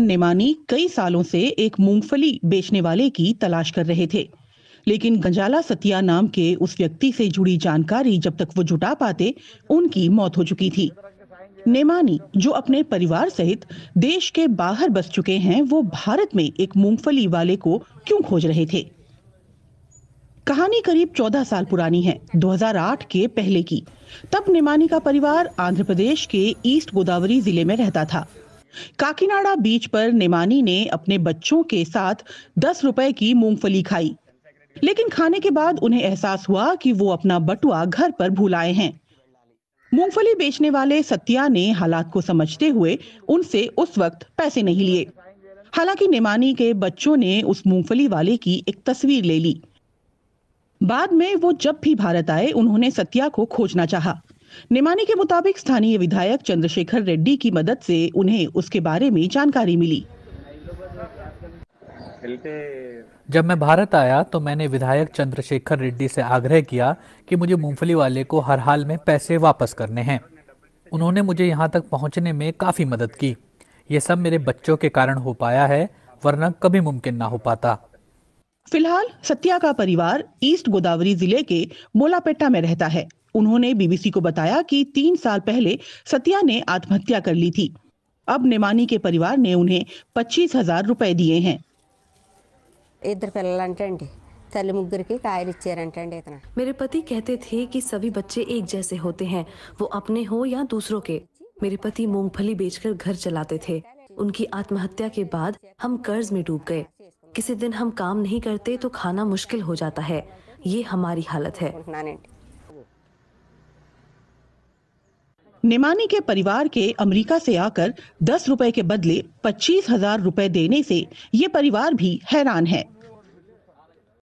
नेमानी कई सालों से एक मूंगफली बेचने वाले की तलाश कर रहे थे लेकिन गंजाला सतिया नाम के उस व्यक्ति से जुड़ी जानकारी जब तक वो जुटा पाते उनकी मौत हो चुकी थी नेमानी जो अपने परिवार सहित देश के बाहर बस चुके हैं वो भारत में एक मूंगफली वाले को क्यों खोज रहे थे कहानी करीब 14 साल पुरानी है 2008 के पहले की तब नेमानी का परिवार आंध्र प्रदेश के ईस्ट गोदावरी जिले में रहता था काकीनाडा बीच पर निमानी ने अपने बच्चों के साथ दस रुपए की मूंगफली खाई लेकिन खाने के बाद उन्हें एहसास हुआ कि वो अपना बटुआ घर पर भूल हैं मूंगफली बेचने वाले सत्या ने हालात को समझते हुए उनसे उस वक्त पैसे नहीं लिए हालांकि निमानी के बच्चों ने उस मूंगफली वाले की एक तस्वीर ले ली बाद में वो जब भी भारत आए उन्होंने सत्या को खोजना चाहा निमानी के मुताबिक स्थानीय विधायक चंद्रशेखर रेड्डी की मदद से उन्हें उसके बारे में जानकारी मिली जब मैं भारत आया तो मैंने विधायक चंद्रशेखर रेड्डी से आग्रह किया कि मुझे मूंगफली वाले को हर हाल में पैसे वापस करने हैं उन्होंने मुझे यहाँ तक पहुँचने में काफ़ी मदद की ये सब मेरे बच्चों के कारण हो पाया है वरना कभी मुमकिन ना हो पाता फिलहाल सत्या का परिवार ईस्ट गोदावरी जिले के मोलापेटा में रहता है उन्होंने बीबीसी को बताया कि तीन साल पहले सत्या ने आत्महत्या कर ली थी अब निमानी के परिवार ने उन्हें पच्चीस हजार रुपए दिए हैं इधर मेरे पति कहते थे कि सभी बच्चे एक जैसे होते हैं वो अपने हो या दूसरों के मेरे पति मूंगफली बेचकर घर चलाते थे उनकी आत्महत्या के बाद हम कर्ज में डूब गए किसी दिन हम काम नहीं करते तो खाना मुश्किल हो जाता है ये हमारी हालत है निमानी के परिवार के अमेरिका से आकर दस रुपए के बदले पच्चीस हजार रुपए देने से ये परिवार भी हैरान है